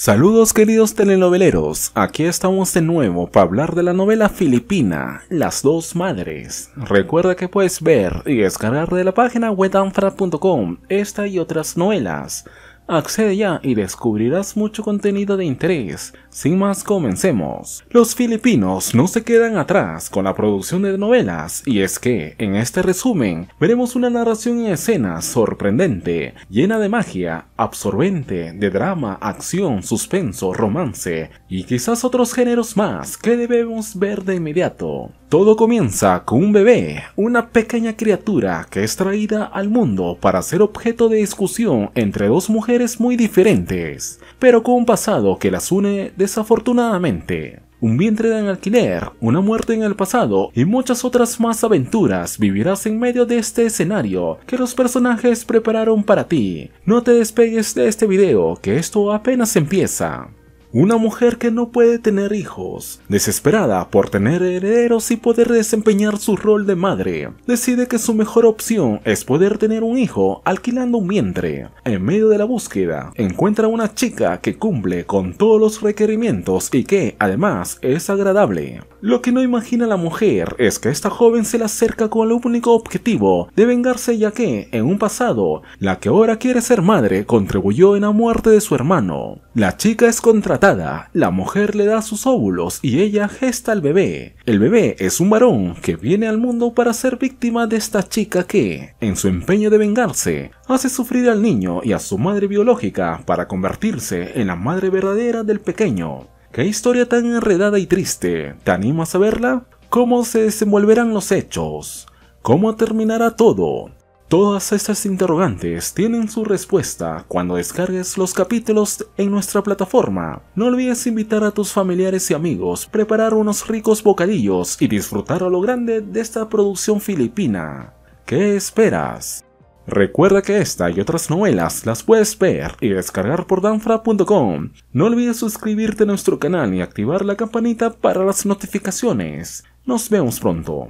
Saludos queridos telenoveleros, aquí estamos de nuevo para hablar de la novela filipina Las dos madres. Recuerda que puedes ver y descargar de la página webanfra.com esta y otras novelas. Accede ya y descubrirás mucho contenido de interés. Sin más, comencemos. Los filipinos no se quedan atrás con la producción de novelas, y es que, en este resumen, veremos una narración y escena sorprendente, llena de magia, absorbente, de drama, acción, suspenso, romance, y quizás otros géneros más que debemos ver de inmediato. Todo comienza con un bebé, una pequeña criatura que es traída al mundo para ser objeto de discusión entre dos mujeres muy diferentes, pero con un pasado que las une desafortunadamente. Un vientre en alquiler, una muerte en el pasado y muchas otras más aventuras vivirás en medio de este escenario que los personajes prepararon para ti. No te despegues de este video que esto apenas empieza. Una mujer que no puede tener hijos, desesperada por tener herederos y poder desempeñar su rol de madre, decide que su mejor opción es poder tener un hijo alquilando un vientre. En medio de la búsqueda, encuentra una chica que cumple con todos los requerimientos y que, además, es agradable. Lo que no imagina la mujer es que esta joven se la acerca con el único objetivo de vengarse ya que, en un pasado, la que ahora quiere ser madre contribuyó en la muerte de su hermano. La chica es contratada, la mujer le da sus óvulos y ella gesta al bebé. El bebé es un varón que viene al mundo para ser víctima de esta chica que, en su empeño de vengarse, hace sufrir al niño y a su madre biológica para convertirse en la madre verdadera del pequeño. ¿Qué historia tan enredada y triste? ¿Te animas a verla? ¿Cómo se desenvolverán los hechos? ¿Cómo terminará todo? Todas estas interrogantes tienen su respuesta cuando descargues los capítulos en nuestra plataforma. No olvides invitar a tus familiares y amigos, preparar unos ricos bocadillos y disfrutar a lo grande de esta producción filipina. ¿Qué esperas? Recuerda que esta y otras novelas las puedes ver y descargar por danfra.com. No olvides suscribirte a nuestro canal y activar la campanita para las notificaciones. Nos vemos pronto.